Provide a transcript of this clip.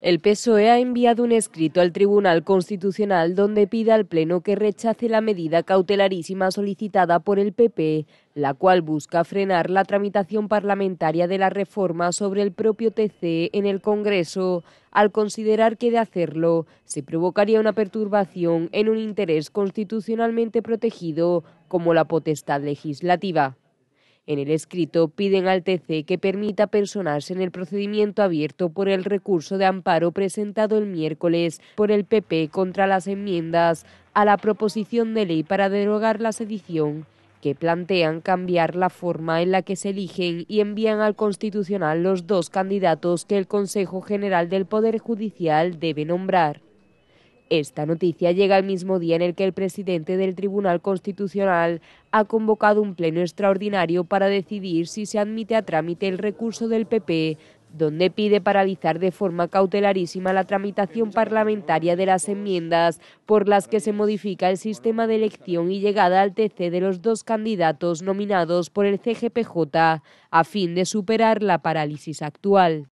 El PSOE ha enviado un escrito al Tribunal Constitucional donde pide al Pleno que rechace la medida cautelarísima solicitada por el PP, la cual busca frenar la tramitación parlamentaria de la reforma sobre el propio TC en el Congreso, al considerar que de hacerlo se provocaría una perturbación en un interés constitucionalmente protegido como la potestad legislativa. En el escrito piden al TC que permita personarse en el procedimiento abierto por el recurso de amparo presentado el miércoles por el PP contra las enmiendas a la proposición de ley para derogar la sedición que plantean cambiar la forma en la que se eligen y envían al Constitucional los dos candidatos que el Consejo General del Poder Judicial debe nombrar. Esta noticia llega el mismo día en el que el presidente del Tribunal Constitucional ha convocado un pleno extraordinario para decidir si se admite a trámite el recurso del PP, donde pide paralizar de forma cautelarísima la tramitación parlamentaria de las enmiendas por las que se modifica el sistema de elección y llegada al TC de los dos candidatos nominados por el CGPJ, a fin de superar la parálisis actual.